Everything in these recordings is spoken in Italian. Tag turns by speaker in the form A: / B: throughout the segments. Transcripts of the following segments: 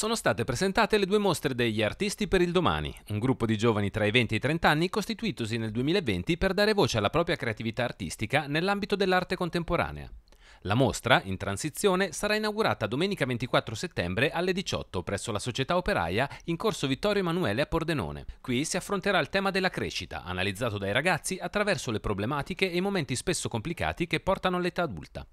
A: sono state presentate le due mostre degli Artisti per il Domani, un gruppo di giovani tra i 20 e i 30 anni costituitosi nel 2020 per dare voce alla propria creatività artistica nell'ambito dell'arte contemporanea. La mostra, in transizione, sarà inaugurata domenica 24 settembre alle 18 presso la Società Operaia in corso Vittorio Emanuele a Pordenone. Qui si affronterà il tema della crescita, analizzato dai ragazzi attraverso le problematiche e i momenti spesso complicati che portano all'età adulta.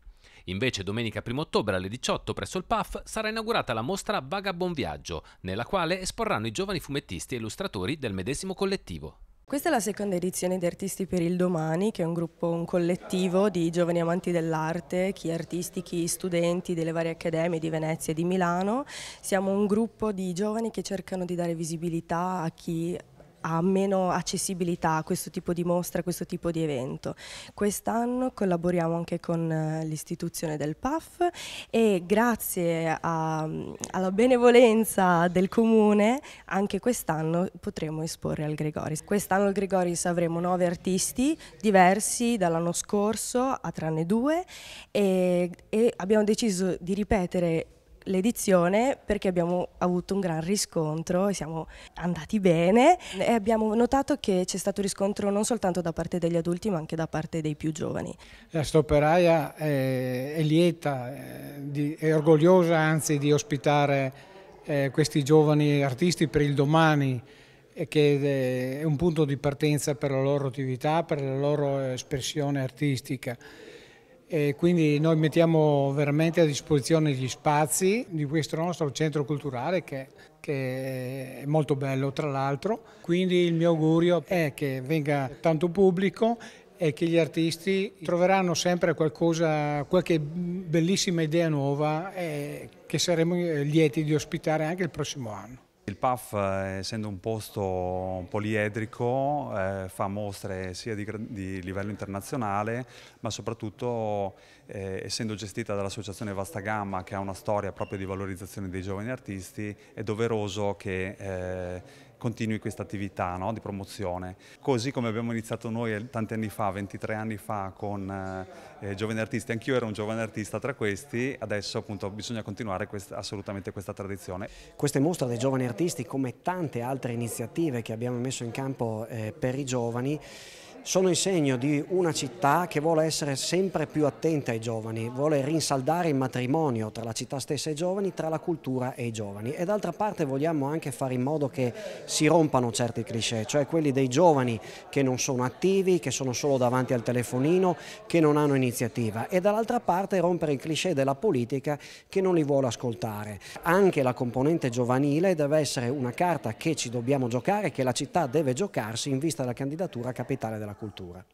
A: Invece domenica 1 ottobre alle 18 presso il PAF sarà inaugurata la mostra Vagabond Viaggio, nella quale esporranno i giovani fumettisti e illustratori del medesimo collettivo.
B: Questa è la seconda edizione di Artisti per il Domani, che è un gruppo, un collettivo di giovani amanti dell'arte, chi artisti, chi studenti delle varie accademie di Venezia e di Milano. Siamo un gruppo di giovani che cercano di dare visibilità a chi ha meno accessibilità a questo tipo di mostra, a questo tipo di evento. Quest'anno collaboriamo anche con eh, l'istituzione del PAF e grazie a, alla benevolenza del comune anche quest'anno potremo esporre al Gregoris. Quest'anno al Gregoris avremo nove artisti diversi dall'anno scorso, a tranne due, e, e abbiamo deciso di ripetere l'edizione perché abbiamo avuto un gran riscontro, siamo andati bene e abbiamo notato che c'è stato riscontro non soltanto da parte degli adulti ma anche da parte dei più giovani. La stoperaia è, eh,
C: è lieta, eh, è orgogliosa anzi di ospitare eh, questi giovani artisti per il domani che è un punto di partenza per la loro attività, per la loro espressione artistica. E quindi noi mettiamo veramente a disposizione gli spazi di questo nostro centro culturale che, che è molto bello tra l'altro. Quindi il mio augurio è che venga tanto pubblico e che gli artisti troveranno sempre qualcosa, qualche bellissima idea nuova che saremo eh, lieti di ospitare anche il prossimo anno.
D: Il PAF, eh, essendo un posto poliedrico, eh, fa mostre sia di, di, livello internazionale, ma soprattutto eh, essendo gestita dall'associazione Vasta Gamma, che ha una storia proprio di valorizzazione dei giovani artisti, è doveroso che eh, continui questa attività no? di promozione. Così come abbiamo iniziato noi eh, tanti anni fa, 23 anni fa, con eh, eh, giovani artisti, anch'io ero un giovane artista tra questi, adesso appunto bisogna continuare quest assolutamente questa tradizione.
E: Queste mostre dei giovani artisti, come tante altre iniziative che abbiamo messo in campo eh, per i giovani, sono il segno di una città che vuole essere sempre più attenta ai giovani, vuole rinsaldare il matrimonio tra la città stessa e i giovani, tra la cultura e i giovani e d'altra parte vogliamo anche fare in modo che si rompano certi cliché, cioè quelli dei giovani che non sono attivi, che sono solo davanti al telefonino, che non hanno iniziativa e dall'altra parte rompere il cliché della politica che non li vuole ascoltare. Anche la componente giovanile deve essere una carta che ci dobbiamo giocare, che la città deve giocarsi in vista della candidatura capitale della cultura.